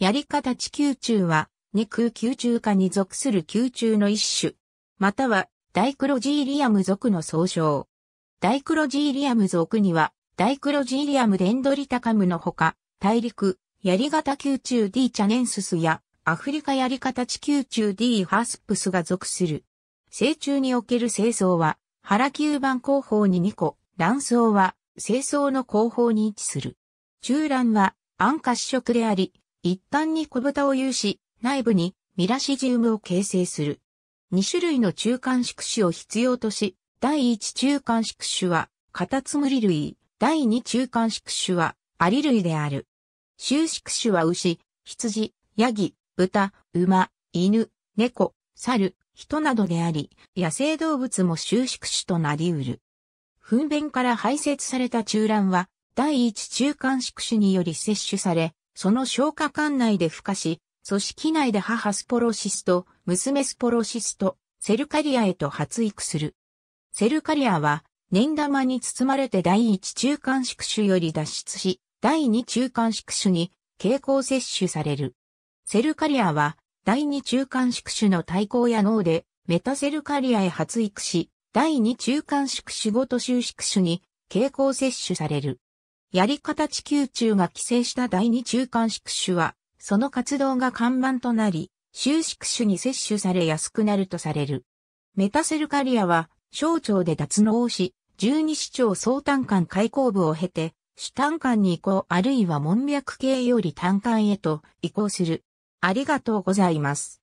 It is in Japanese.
やり方地球中は、肉球中下に属する球中の一種、または、ダイクロジーリアム属の総称。ダイクロジーリアム属には、ダイクロジーリアムデンドリタカムのほか、大陸、やり方球中 D チャネンススや、アフリカやり方地球中 D ハスプスが属する。成虫における清掃は、腹吸盤後方に2個、卵巣は、清掃の後方に位置する。中卵は、価主食であり、一旦に小豚を有し、内部にミラシジウムを形成する。2種類の中間宿主を必要とし、第1中間宿主は、カタツムリ類、第2中間宿主は、アリ類である。収縮種は牛、羊、ヤギ、豚、馬、犬、猫、猿、人などであり、野生動物も収縮種となり得る。糞便から排泄された中卵は、第一中間宿主により摂取され、その消化管内で孵化し、組織内で母スポロシスと娘スポロシスとセルカリアへと発育する。セルカリアは粘玉に包まれて第一中間宿主より脱出し、第二中間宿主に経口摂取される。セルカリアは第二中間宿主の対抗や脳でメタセルカリアへ発育し、第二中間宿主ごと収縮種に経口摂取される。やり方地球中が寄生した第二中間宿主は、その活動が看板となり、収縮主に摂取されやすくなるとされる。メタセルカリアは、小腸で脱脳し、十二指腸総胆管開口部を経て、主胆管に移行あるいは門脈系より胆管へと移行する。ありがとうございます。